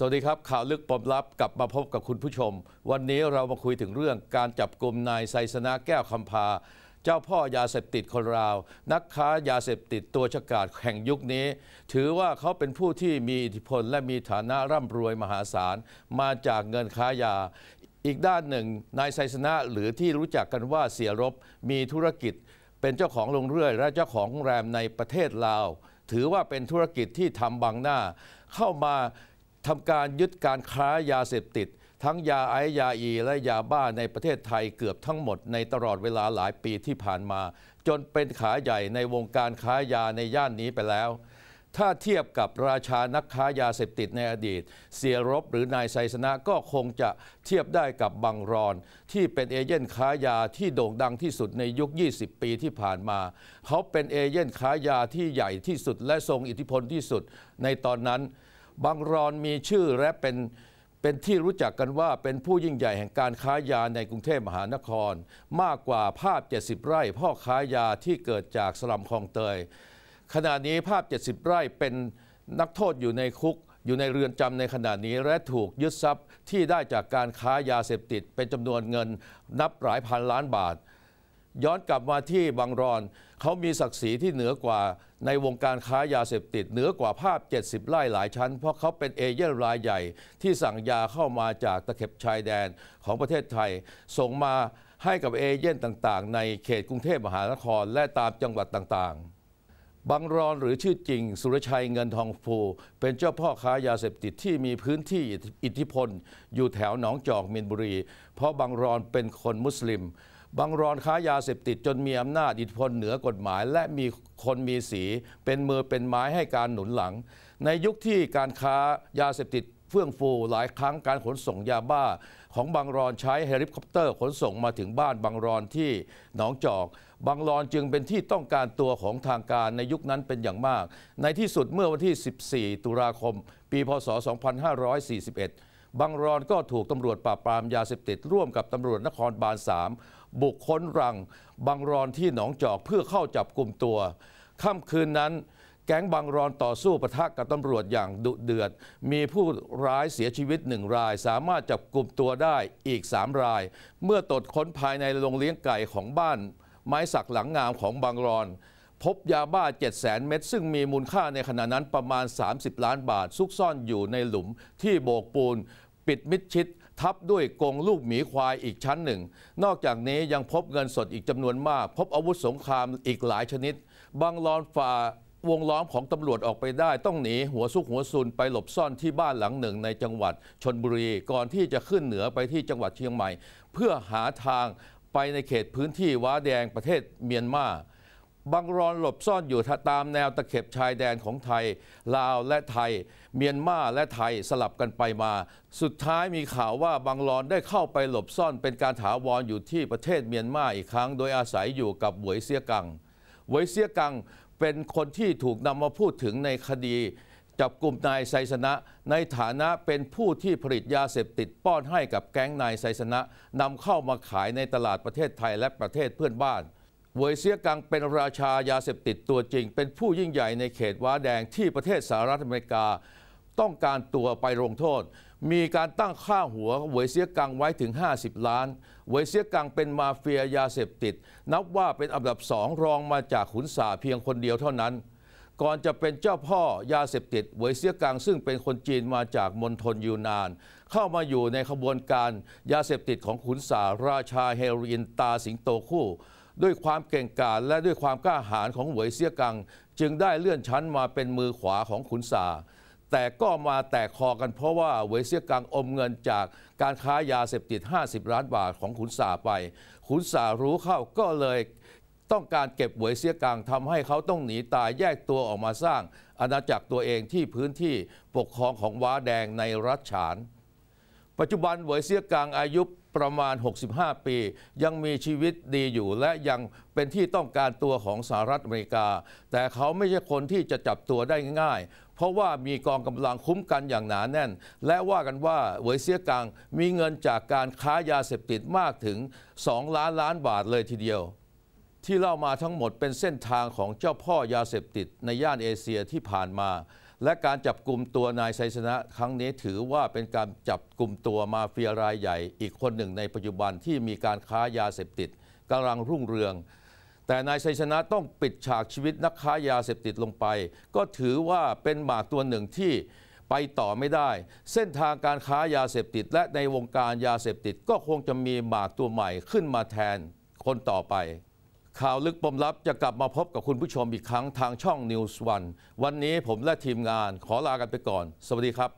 สวัสดีครับข่าวลึกปมลับกลับมาพบกับคุณผู้ชม วันนี้เรามาคุยถึงเรื่องการจับกลุ่มนายไซสนะแก้วคำพาเจ้าพ่อยาเสพติดคนราว นักค้ายาเสพติดตัวฉกาจแห่งยุคนี้ ถือว่าเขาเป็นผู้ที่มีอิทธิพลและมีฐานะร่ำรวยมหาศาลมาจากเงินค้ายา อีกด้านหนึ่งนายไซสนะหรือที่รู้จักกันว่าเสียรบมีธุรกิจ เป็นเจ้าของโรงเรื่อยและเจ้าของโรงแรมในประเทศลาวถือว่าเป็นธุรกิจที่ทำบังหน้า เข้ามาทำการยึดการค้ายาเสพติดทั้งยาไอยาอีและยาบ้าในประเทศไทยเกือบทั้งหมดในตลอดเวลาหลายปีที่ผ่านมา จนเป็นขาใหญ่ในวงการค้ายาในย่านนี้ไปแล้ว ถ้าเทียบกับราชานักค้ายาเสพติดในอดีต เสียรบหรือนายไซสนะก็คงจะเทียบได้กับบังรอนที่เป็นเอเย่นค้ายาที่โด่งดังที่สุดในยุค 20 ปีที่ผ่านมาเขาเป็นเอเย่นค้ายาที่ใหญ่ที่สุดและทรงอิทธิพลที่สุด ในตอนนั้นบางรอนมีชื่อและเป็นเป็นที่รู้จักกันว่าเป็นผู้ยิ่งใหญ่ แห่งการค้ายาในกรุงเทพมหานคร มากกว่าภาพ 70 ไร่ พ่อค้ายาที่เกิดจากสลัมคลองเตย ขณะนี้ภาพ 70 ไร่เป็นนักโทษอยู่ในคุกอยู่ในเรือนจำในขณะนี้ และถูกยึดทรัพย์ที่ได้จากการค้ายาเสพติด เป็นจำนวนเงินนับหลายพันล้านบาทย้อนกลับมาที่บางรอนเขามีศักดิ์ศรีที่เหนือกว่า ในวงการค้ายาเสพติด เหนือกว่าภาพ 70 ไล่หลายชั้น เพราะเขาเป็นเอเย่นรายใหญ่ที่สั่งยาเข้ามาจากตะเข็บชายแดนของประเทศไทย ส่งมาให้กับเอเย่นต่างๆ ในเขตกรุงเทพมหานครและตามจังหวัดต่างๆ บางรอนหรือชื่อจริง สุรชัยเงินทองฟูเป็นเจ้าพ่อค้ายาเสพติดที่มีพื้นที่อิทธิพลอยู่แถวหนองจอกมีนบุรี เพราะบางรอนเป็นคนมุสลิมบังรอนค้ายาเสพติดจนมีอำนาจอิทธิพลเหนือกฎหมาย และมีคนมีสี เป็นมือเป็นไม้ให้การหนุนหลัง ในยุคที่การค้ายาเสพติดเฟื่องฟูหลายครั้งการขนส่งยาบ้า ของบางรอนใช้เฮลิคอปเตอร์ขนส่งมาถึงบ้านบางรอนที่หนองจอก บางรอนจึงเป็นที่ต้องการตัวของทางการในยุคนั้นเป็นอย่างมาก ในที่สุดเมื่อวันที่ 14 ตุลาคม ปีพศ 2541 บางรอนก็ถูกตำรวจปราบปรามยาเสพติด ร่วมกับตำรวจนครบาล3บุกค้นรังบังรอนที่หนองจอกเพื่อเข้าจับกลุ่มตัวค่ำคืนนั้น แก๊งบางรอนต่อสู้ประทะกับตำรวจอย่างดุเดือด มีผู้ร้ายเสียชีวิตหนึ่งราย สามารถจับกลุ่มตัวได้อีกสามราย เมื่อตรวจค้นภายในโรงเลี้ยงไก่ของบ้าน ไม้สักหลังงามของบางรอน พบยาบ้า7 0 0สนเม็ดซึ่งมีมูลค่าในขณะนั้นประมาณ 30 ล้านบาท ซุกซ่อนอยู่ในหลุมที่โบกปูนปิดมิดชิดทับด้วยกงลูกหมีควายอีกชั้นหนึ่ง นอกจากนี้ยังพบเงินสดอีกจำนวนมาก พบอาวุธสงครามอีกหลายชนิด บางลอนฝ่าวงล้อมของตำรวจออกไปได้ต้องหนีหัวซุกหัวซุนไปหลบซ่อนที่บ้านหลังหนึ่งในจังหวัดชนบุรีก่อนที่จะขึ้นเหนือไปที่จังหวัดเชียงใหม่ เพื่อหาทางไปในเขตพื้นที่ว้าแดงประเทศเมียนมาบังรอนหลบซ่อนอยู่ตามแนวตะเข็บชายแดนของไทย ลาวและไทย เมียนมาและไทยสลับกันไปมา สุดท้ายมีข่าวว่าบังรอนได้เข้าไปหลบซ่อนเป็นการถาวรอยู่ที่ประเทศเมียนมาอีกครั้ง โดยอาศัยอยู่กับหวยเสียกังหวยเสียกังเป็นคนที่ถูกนำมาพูดถึงในคดี จับกลุ่มนายไซสนะ ในฐานะเป็นผู้ที่ผลิตยาเสพติดป้อนให้กับแก๊งนายไซสนะนำเข้ามาขายในตลาดประเทศไทยและประเทศเพื่อนบ้านเวยเซียกังเป็นราชายาเสพติดตัวจริง เป็นผู้ยิ่งใหญ่ในเขตว้าแดงที่ประเทศสหรัฐอเมริกา ต้องการตัวไปลงโทษ มีการตั้งค่าหัวเวยเซียกังไว้ถึง 50 ล้าน เวยเซียกังเป็นมาเฟียยาเสพติด นับว่าเป็นอันดับสองรองมาจากขุนสาเพียงคนเดียวเท่านั้น ก่อนจะเป็นเจ้าพ่อยาเสพติด เวยเซียกัง ซึ่งเป็นคนจีนมาจากมณฑลยูนาน เข้ามาอยู่ในขบวนการยาเสพติดของขุนสาราชาเฮโรอีนตาสิงโตคู่ด้วยความเก่งกาจและด้วยความกล้าหาญของหวยเสียกังจึงได้เลื่อนชั้นมาเป็นมือขวาของขุนสา แต่ก็มาแตกคอกันเพราะว่าเวยเซียกังอมเงินจากการค้ายาเสพติด 50ล้านบาทของขุนสาไป ขุนสารู้เข้าก็เลย ต้องการเก็บหวยเสียกังทำให้เขาต้องหนีตายแยกตัวออกมาสร้างอาณาจักรตัวเองที่พื้นที่ปกครองของว้าแดงในรัชฉานปัจจุบันเหวยเซียกังอายุประมาณ 65 ปี ยังมีชีวิตดีอยู่และยังเป็นที่ต้องการตัวของสหรัฐอเมริกา แต่เขาไม่ใช่คนที่จะจับตัวได้ง่ายเพราะว่ามีกองกำลังคุ้มกันอย่างหนาแน่น และว่ากันว่าเหวยเซียกังมีเงินจากการค้ายาเสพติดมากถึง2ล้านล้านบาทเลยทีเดียว ที่เล่ามาทั้งหมดเป็นเส้นทางของเจ้าพ่อยาเสพติดในย่านเอเชียที่ผ่านมาและการจับกลุ่มตัวนายไซสนะ ครั้งนี้ถือว่าเป็นการจับกลุ่มตัวมาเฟียรายใหญ่ อีกคนหนึ่งในปัจจุบันที่มีการค้ายาเสพติดกำลังรุ่งเรือง แต่นายไซชนะต้องปิดฉากชีวิตนักค้ายาเสพติดลงไป ก็ถือว่าเป็นหมากตัวหนึ่งที่ไปต่อไม่ได้ เส้นทางการค้ายาเสพติด และในวงการยาเสพติดก็คงจะมีหมากตัวใหม่ขึ้นมาแทนคนต่อไปข่าวลึกปมลับจะกลับมาพบกับคุณผู้ชมอีกครั้งทางช่อง News วันวันนี้ผมและทีมงานขอลากันไปก่อนสวัสดีครับ